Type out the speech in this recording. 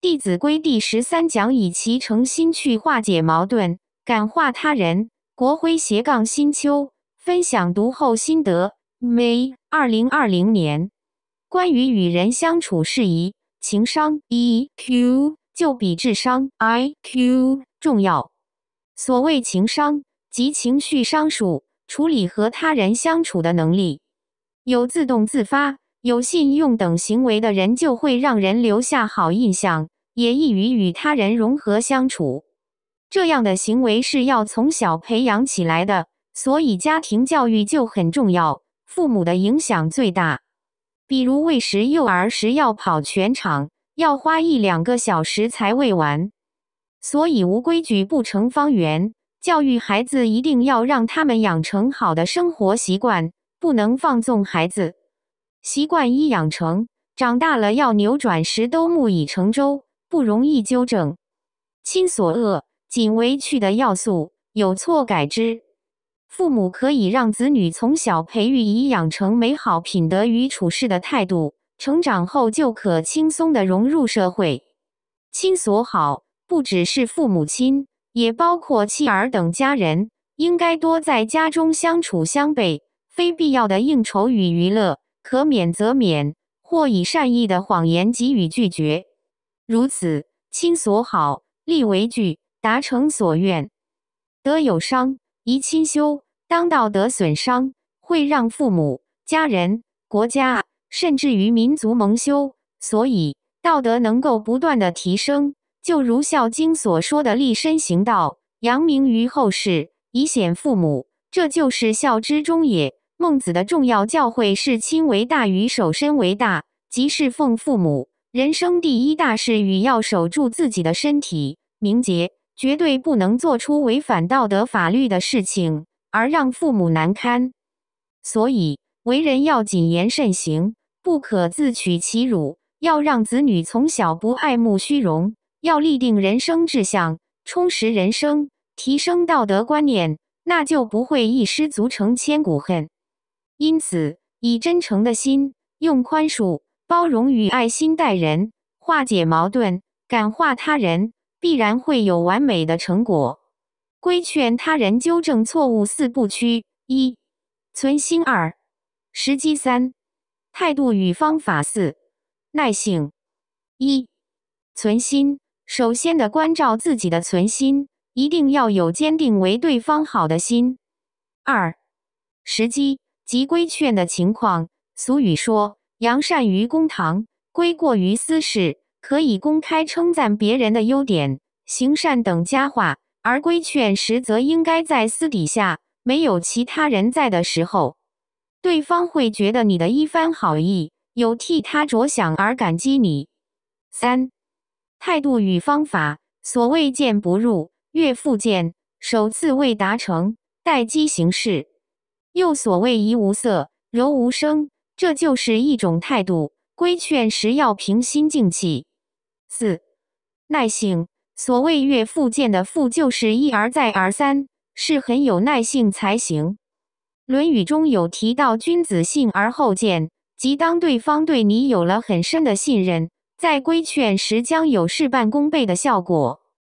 《弟子规》第十三讲：以其诚心去化解矛盾，感化他人。国徽斜杠新秋分享读后心得。May 二零二零年，关于与人相处事宜，情商 EQ 就比智商 IQ 重要。所谓情商即情绪商数，处理和他人相处的能力，有自动自发。有信用等行为的人，就会让人留下好印象，也易于与他人融合相处。这样的行为是要从小培养起来的，所以家庭教育就很重要。父母的影响最大。比如喂食幼儿时，要跑全场，要花一两个小时才喂完。所以无规矩不成方圆。教育孩子一定要让他们养成好的生活习惯，不能放纵孩子。习惯已养成，长大了要扭转时都木已成舟，不容易纠正。亲所恶，谨为去的要素，有错改之。父母可以让子女从小培育以养成美好品德与处事的态度，成长后就可轻松的融入社会。亲所好，不只是父母亲，也包括妻儿等家人，应该多在家中相处相备，非必要的应酬与娱乐。可免则免，或以善意的谎言给予拒绝，如此亲所好，力为具，达成所愿。德有伤，贻亲羞。当道德损伤，会让父母、家人、国家，甚至于民族蒙羞。所以，道德能够不断的提升，就如《孝经》所说的“立身行道，扬名于后世，以显父母”，这就是孝之终也。孟子的重要教诲是“亲为大”于守身为大”，即是奉父母。人生第一大事与要守住自己的身体名节，绝对不能做出违反道德法律的事情，而让父母难堪。所以，为人要谨言慎行，不可自取其辱。要让子女从小不爱慕虚荣，要立定人生志向，充实人生，提升道德观念，那就不会一失足成千古恨。因此，以真诚的心，用宽恕、包容与爱心待人，化解矛盾，感化他人，必然会有完美的成果。规劝他人纠正错误四不屈：一、存心；二、时机；三、态度与方法；四、耐性。一、存心：首先的关照自己的存心，一定要有坚定为对方好的心。二、时机。及规劝的情况，俗语说“扬善于公堂，规过于私事。”可以公开称赞别人的优点、行善等佳话；而规劝时，则应该在私底下，没有其他人在的时候，对方会觉得你的一番好意有替他着想而感激你。三、态度与方法，所谓“见不入，越复见”，首次未达成，待机行事。又所谓怡无色，柔无声，这就是一种态度。规劝时要平心静气。四、耐性。所谓“月复见”的“复”，就是一而再而三，是很有耐性才行。《论语》中有提到“君子信而后见”，即当对方对你有了很深的信任，在规劝时将有事半功倍的效果。